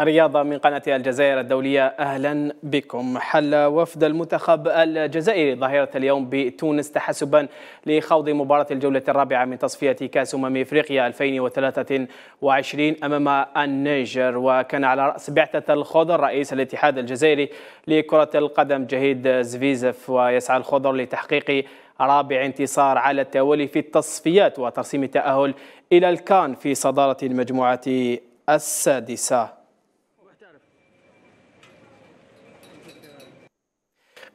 الرياضة من قناة الجزائر الدولية أهلا بكم حل وفد المنتخب الجزائري ظاهرة اليوم بتونس تحسبا لخوض مباراة الجولة الرابعة من تصفية كأس أمم إفريقيا 2023 أمام النيجر وكان على رأس بعثة الخضر رئيس الاتحاد الجزائري لكرة القدم جهيد زفيزف ويسعى الخضر لتحقيق رابع انتصار على التوالي في التصفيات وترسيم التأهل إلى الكان في صدارة المجموعة السادسة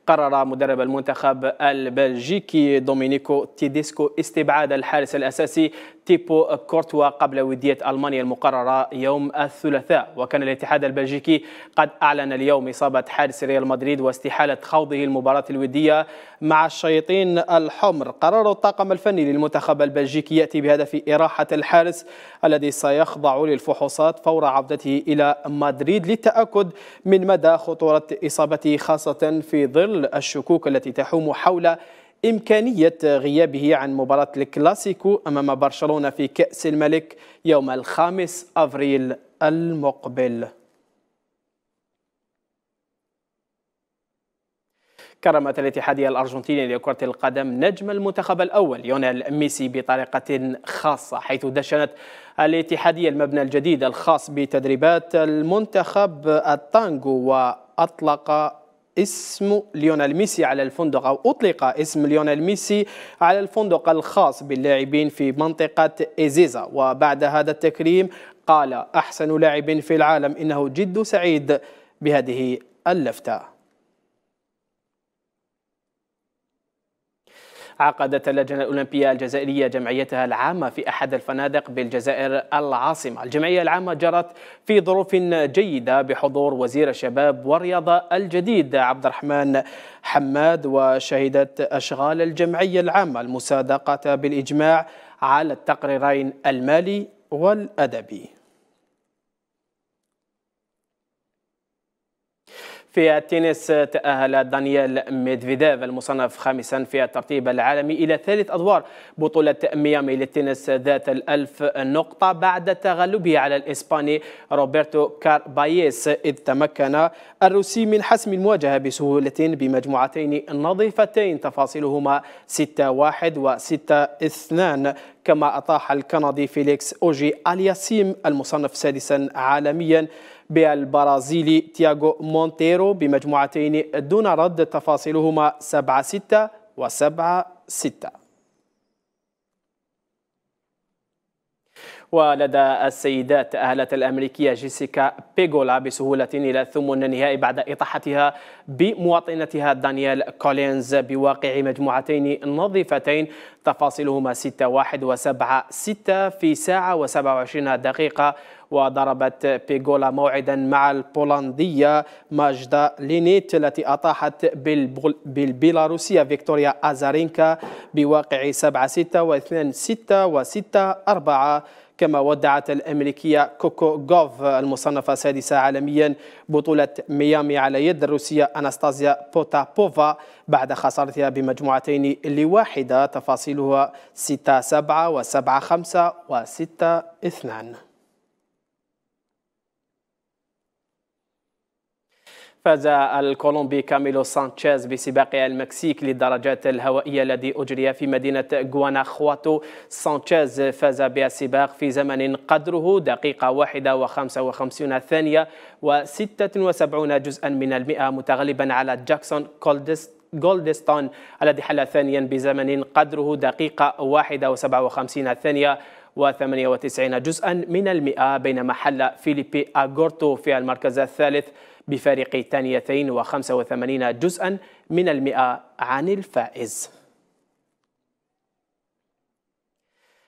قرر مدرب المنتخب البلجيكي دومينيكو تيديسكو استبعاد الحارس الأساسي تيبو كورتوا قبل ودية ألمانيا المقررة يوم الثلاثاء وكان الاتحاد البلجيكي قد أعلن اليوم إصابة حارس ريال مدريد واستحالة خوضه المباراة الودية مع الشياطين الحمر قرار الطاقم الفني للمنتخب البلجيكي يأتي بهدف إراحة الحارس الذي سيخضع للفحوصات فور عودته إلى مدريد للتأكد من مدى خطورة إصابته خاصة في ظل ظل الشكوك التي تحوم حول إمكانية غيابه عن مباراة الكلاسيكو أمام برشلونة في كأس الملك يوم الخامس أفريل المقبل كرمت الاتحادية الأرجنتيني لكرة القدم نجم المنتخب الأول ليونيل ميسي بطريقة خاصة حيث دشنت الاتحادية المبنى الجديد الخاص بتدريبات المنتخب التانجو وأطلق اسم ليونال ميسي على الفندق أو أطلق اسم ليونال ميسي على الفندق الخاص باللاعبين في منطقة إيزيزا وبعد هذا التكريم قال أحسن لاعب في العالم إنه جد سعيد بهذه اللفتة عقدت اللجنة الأولمبية الجزائرية جمعيتها العامة في أحد الفنادق بالجزائر العاصمة الجمعية العامة جرت في ظروف جيدة بحضور وزير الشباب والرياضة الجديد عبد الرحمن حماد وشهدت أشغال الجمعية العامة المصادقة بالإجماع على التقريرين المالي والأدبي في التنس تأهل دانيال ميدفيديف المصنف خامسا في الترتيب العالمي إلى ثالث أدوار بطولة ميامي للتنس ذات الألف نقطة بعد تغلبه على الإسباني روبرتو كاربايس إذ تمكن الروسي من حسم المواجهة بسهولة بمجموعتين نظيفتين تفاصيلهما 6-1 و 6-2 كما أطاح الكندي فيليكس أوجي ألياسيم المصنف سادسا عالميا بالبرازيلي تياغو مونتيرو بمجموعتين دون رد تفاصيلهما 7 6 و 7 6 ولدى السيدات تأهلت الأمريكية جيسيكا بيغولا بسهولة إلى ثمن النهائي بعد إطاحتها بمواطنتها دانيال كولينز بواقع مجموعتين نظيفتين تفاصيلهما 6 1 و 7 6 في ساعة و27 دقيقة وضربت بيغولا موعدا مع البولندية ماجدا لينيت التي أطاحت بالبيلاروسية فيكتوريا أزارينكا بواقع 7 6 و 2 6 و 6 4 كما ودعت الأمريكية كوكو غوف المصنفة سادسة عالميا بطولة ميامي على يد الروسية أناستازيا بوتابوفا بعد خسارتها بمجموعتين لواحدة تفاصيلها 6 7 و7 5 و6 2 فاز الكولومبي كاميلو سانشيز بسباق المكسيك للدرجات الهوائية الذي أجري في مدينة غواناخواتو سانشيز فاز بالسباق في زمن قدره دقيقة واحدة وخمسة وخمسون ثانية وستة وسبعون جزءا من المئة متغلبا على جاكسون كولدست جولدستون الذي حل ثانيا بزمن قدره دقيقة واحدة وسبعة وخمسين ثانية و98 جزءا من المئة بينما حل فيليبي أغورتو في المركز الثالث بفارق 82 جزءا من المئة عن الفائز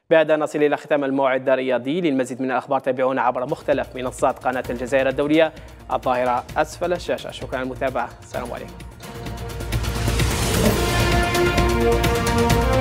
بعد أن نصل إلى ختام الموعد الرياضي للمزيد من الأخبار تابعونا عبر مختلف منصات قناة الجزائر الدولية الظاهرة أسفل الشاشة شكرا للمتابعة السلام عليكم